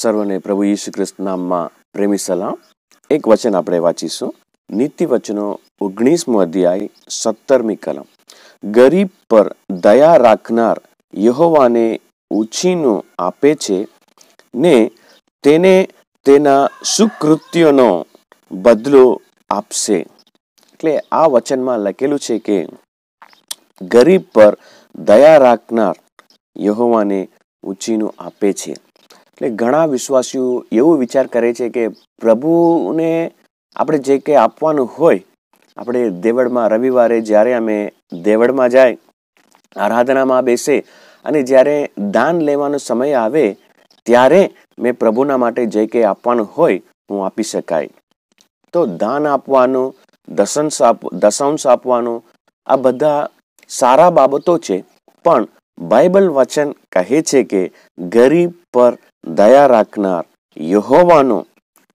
સર્વને પ્રભુ ઈસુ ખ્રિસ્ત નામમાં પ્રેમી સલામ એક વચન આપણે વાંચીશું નીતિ વચનો ઓગણીસમો અધ્યાય સત્તરમી કલમ ગરીબ પર દયા રાખનાર યહોવાને ઉછીનું આપે છે ને તેને તેના સુકૃત્યોનો બદલો આપશે એટલે આ વચનમાં લખેલું છે કે ગરીબ પર દયા રાખનાર યહોવાને ઉછીનું આપે છે એટલે ઘણા વિશ્વાસીઓ એવો વિચાર કરે છે કે પ્રભુને આપણે જે કંઈ આપવાનું હોય આપણે દેવળમાં રવિવારે જ્યારે અમે દેવળમાં જાય આરાધનામાં બેસે અને જ્યારે દાન લેવાનો સમય આવે ત્યારે મેં પ્રભુના માટે જે કંઈ આપવાનું હોય હું આપી શકાય તો દાન આપવાનું દસંશ આપ દશાંશ આપવાનું આ બધા સારા બાબતો છે પણ બાઇબલ વચન કહે છે કે ગરીબ પર દયા રાખનાર યહોવાનો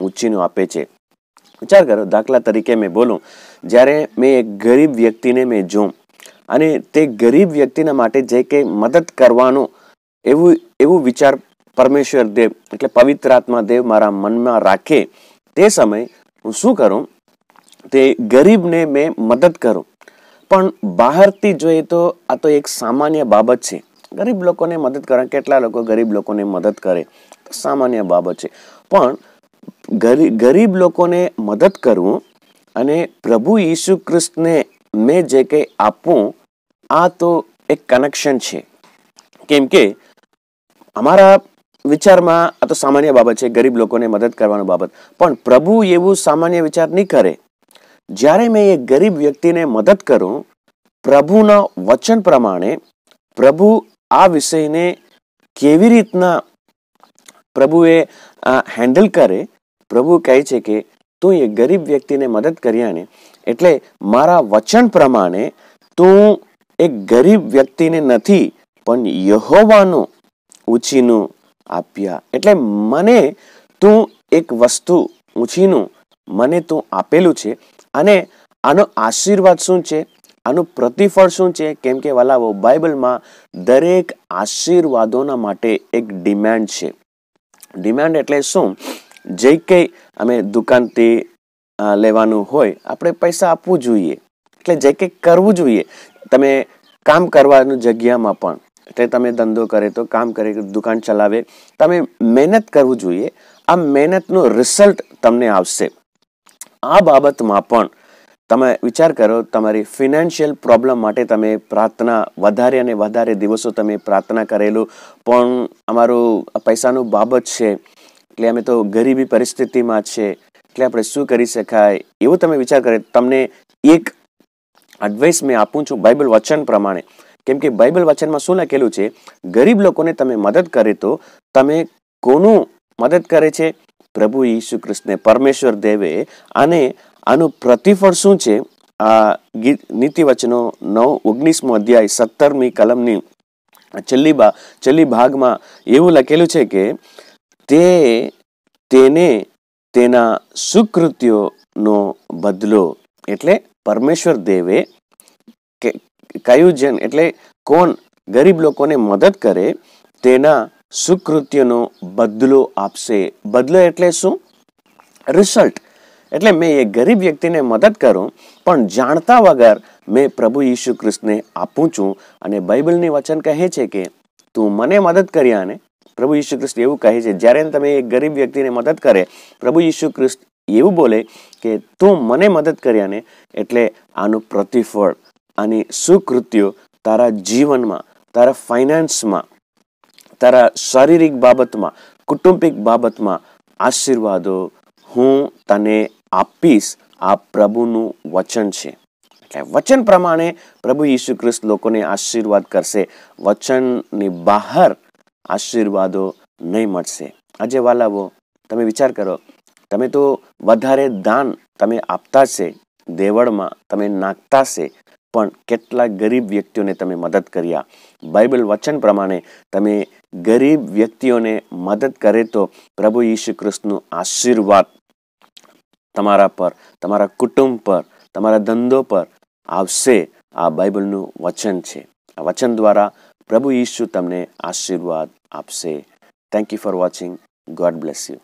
ઊંચીનું આપે છે વિચાર કરો દાખલા તરીકે મેં બોલું જ્યારે મેં એક ગરીબ વ્યક્તિને મેં જોઉં અને તે ગરીબ વ્યક્તિના માટે જે કે મદદ કરવાનું એવું એવું વિચાર પરમેશ્વર દેવ એટલે પવિત્ર આત્મા દેવ મારા મનમાં રાખે તે સમય હું શું કરું તે ગરીબને મેં મદદ કરું પણ બહારથી જોઈએ તો આ તો એક સામાન્ય બાબત છે ગરીબ લોકોને મદદ કરે કેટલા લોકો ગરીબ લોકોને મદદ કરે સામાન્ય બાબત છે પણ ગરીબ લોકોને મદદ કરવું અને પ્રભુ ઈસુ ખ્રિસ્તને મેં જે કંઈ આપવું આ તો એક કનેક્શન છે કેમ કે અમારા વિચારમાં આ તો સામાન્ય બાબત છે ગરીબ લોકોને મદદ કરવાની બાબત પણ પ્રભુ એવું સામાન્ય વિચાર નહીં કરે જ્યારે મેં એ ગરીબ વ્યક્તિને મદદ કરું પ્રભુના વચન પ્રમાણે પ્રભુ આ વિષયને કેવી રીતના પ્રભુએ હેન્ડલ કરે પ્રભુ કહે છે કે તું એ ગરીબ વ્યક્તિને મદદ કર્યાને એટલે મારા વચન પ્રમાણે તું એક ગરીબ વ્યક્તિને નથી પણ યહોવાનું ઉછીનું આપ્યા એટલે મને તું એક વસ્તુ ઉછીનું મને તું આપેલું છે અને આનો આશીર્વાદ શું છે આનું પ્રતિફળ શું છે કેમ કે વલાવો બાઇબલમાં દરેક આશીર્વાદોના માટે એક ડિમાન્ડ છે ડિમાન્ડ એટલે શું જે કંઈ અમે દુકાનથી લેવાનું હોય આપણે પૈસા આપવું જોઈએ એટલે જે કંઈ કરવું જોઈએ તમે કામ કરવાનું જગ્યામાં પણ એટલે તમે ધંધો કરે તો કામ કરે દુકાન ચલાવે તમે મહેનત કરવું જોઈએ આ મહેનતનું રિઝલ્ટ તમને આવશે આ બાબતમાં પણ તમે વિચાર કરો તમારી ફિનાન્શિયલ પ્રોબ્લેમ માટે તમે પ્રાર્થના વધારે અને વધારે દિવસો તમે પ્રાર્થના કરેલું પણ અમારું પૈસાનું બાબત છે એટલે અમે તો ગરીબી પરિસ્થિતિમાં છે એટલે આપણે શું કરી શકાય એવો તમે વિચાર કરે તમને એક એડવાઇસ મેં આપું છું બાઇબલ વચન પ્રમાણે કેમ કે બાઇબલ વચનમાં શું લખેલું છે ગરીબ લોકોને તમે મદદ કરે તો તમે કોનું મદદ કરે છે પ્રભુ ઈસુ કૃષ્ણે પરમેશ્વર દેવે અને આનું પ્રતિફળ શું છે આ ગીત નીતિવચનો નવ ઓગણીસમો અધ્યાય સત્તરમી કલમની છેલ્લી બા છેલ્લી ભાગમાં એવું લખેલું છે કે તે તેને તેના સુકૃત્યોનો બદલો એટલે પરમેશ્વર દેવે કયું જન એટલે કોણ ગરીબ લોકોને મદદ કરે તેના સુકૃત્યનો બદલો આપશે બદલો એટલે શું રિઝલ્ટ એટલે મેં એ ગરીબ વ્યક્તિને મદદ કરું પણ જાણતા વગર મેં પ્રભુ ઈસુ ખ્રિસ્તને આપું છું અને બાઇબલની વચન કહે છે કે તું મને મદદ કરી અને પ્રભુ ઈસુ ખ્રિસ્ત એવું કહે છે જ્યારે તમે એક ગરીબ વ્યક્તિને મદદ કરે પ્રભુ ઈસુ ખ્રિસ્ત એવું બોલે કે તું મને મદદ કર્યાને એટલે આનું પ્રતિફળ આની સુકૃત્યો તારા જીવનમાં તારા ફાઇનાન્સમાં તારા શારીરિક બાબતમાં કુટુંબિક બાબતમાં આશીર્વાદો હું તને આપીશ આ પ્રભુનું વચન છે એટલે વચન પ્રમાણે પ્રભુ ઈસુ ખ્રિસ્ત લોકોને આશીર્વાદ કરશે વચનની બહાર આશીર્વાદો નહીં મળશે આજે વાલાવો તમે વિચાર કરો તમે તો વધારે દાન તમે આપતા છે દેવળમાં તમે નાખતા છે પણ કેટલા ગરીબ વ્યક્તિઓને તમે મદદ કર્યા બાઇબલ વચન પ્રમાણે તમે ગરીબ વ્યક્તિઓને મદદ કરે તો પ્રભુ ઈસુ ખ્રિસ્તનું આશીર્વાદ તમારા પર તમારા કુટુંબ પર તમારા ધંધો પર આવશે આ બાઇબલનું વચન છે આ વચન દ્વારા પ્રભુ ઈસુ તમને આશીર્વાદ આપશે thank you for watching God bless you